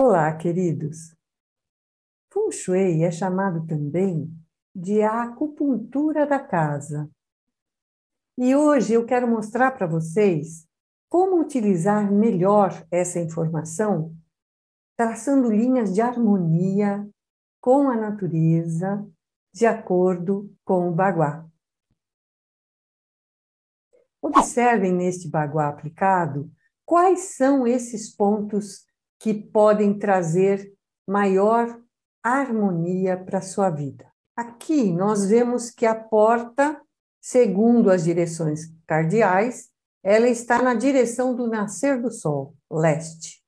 Olá, queridos! Feng Shui é chamado também de acupuntura da casa. E hoje eu quero mostrar para vocês como utilizar melhor essa informação, traçando linhas de harmonia com a natureza, de acordo com o baguá. Observem neste baguá aplicado quais são esses pontos que podem trazer maior harmonia para a sua vida. Aqui nós vemos que a porta, segundo as direções cardeais, ela está na direção do nascer do sol, leste.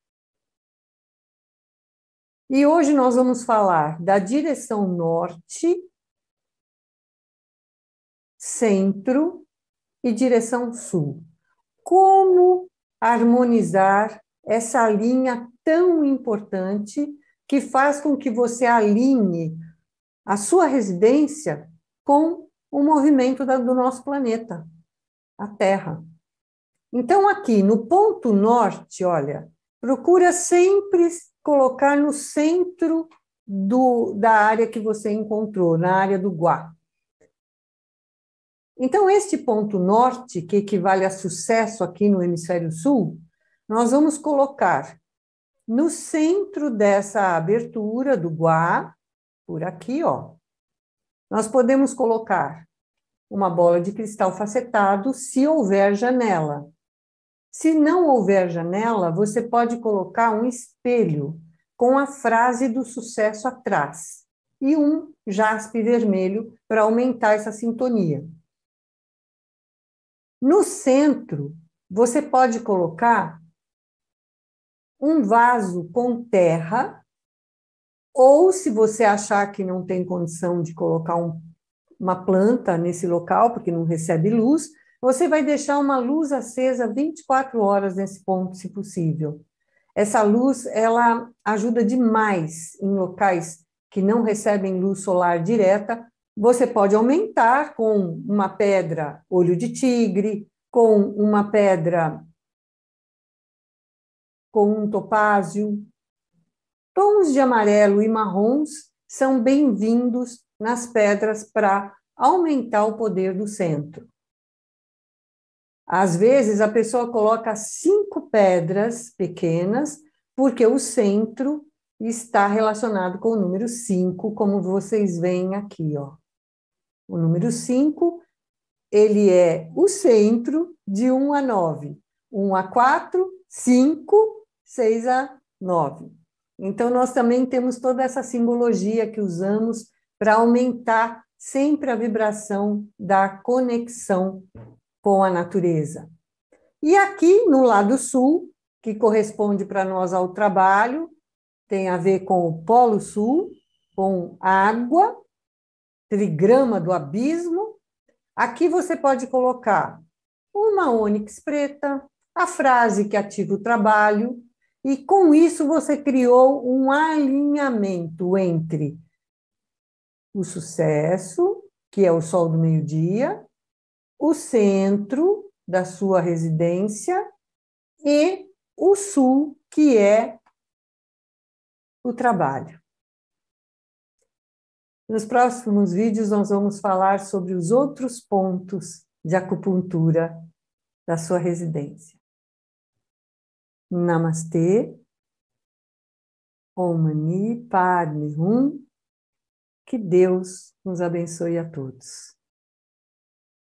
E hoje nós vamos falar da direção norte, centro e direção sul. Como harmonizar essa linha tão importante que faz com que você alinhe a sua residência com o movimento da, do nosso planeta, a Terra. Então, aqui no ponto norte, olha, procura sempre colocar no centro do, da área que você encontrou, na área do Guá. Então, este ponto norte, que equivale a sucesso aqui no hemisfério sul, nós vamos colocar no centro dessa abertura do guá, por aqui, ó, nós podemos colocar uma bola de cristal facetado se houver janela. Se não houver janela, você pode colocar um espelho com a frase do sucesso atrás e um jaspe vermelho para aumentar essa sintonia. No centro, você pode colocar um vaso com terra, ou se você achar que não tem condição de colocar um, uma planta nesse local, porque não recebe luz, você vai deixar uma luz acesa 24 horas nesse ponto, se possível. Essa luz ela ajuda demais em locais que não recebem luz solar direta. Você pode aumentar com uma pedra olho de tigre, com uma pedra com um topázio. Tons de amarelo e marrons são bem-vindos nas pedras para aumentar o poder do centro. Às vezes, a pessoa coloca cinco pedras pequenas, porque o centro está relacionado com o número cinco, como vocês veem aqui. Ó. O número cinco ele é o centro de 1 a 9. 1 a 4, 5, 6 a 9. Então, nós também temos toda essa simbologia que usamos para aumentar sempre a vibração da conexão com a natureza. E aqui, no lado sul, que corresponde para nós ao trabalho, tem a ver com o Polo Sul, com água, trigrama do abismo. Aqui você pode colocar uma ônix preta, a frase que ativa o trabalho, e com isso você criou um alinhamento entre o sucesso, que é o sol do meio-dia, o centro da sua residência e o sul, que é o trabalho. Nos próximos vídeos, nós vamos falar sobre os outros pontos de acupuntura da sua residência. Namastê. Om Mani Padme Hum. Que Deus nos abençoe a todos.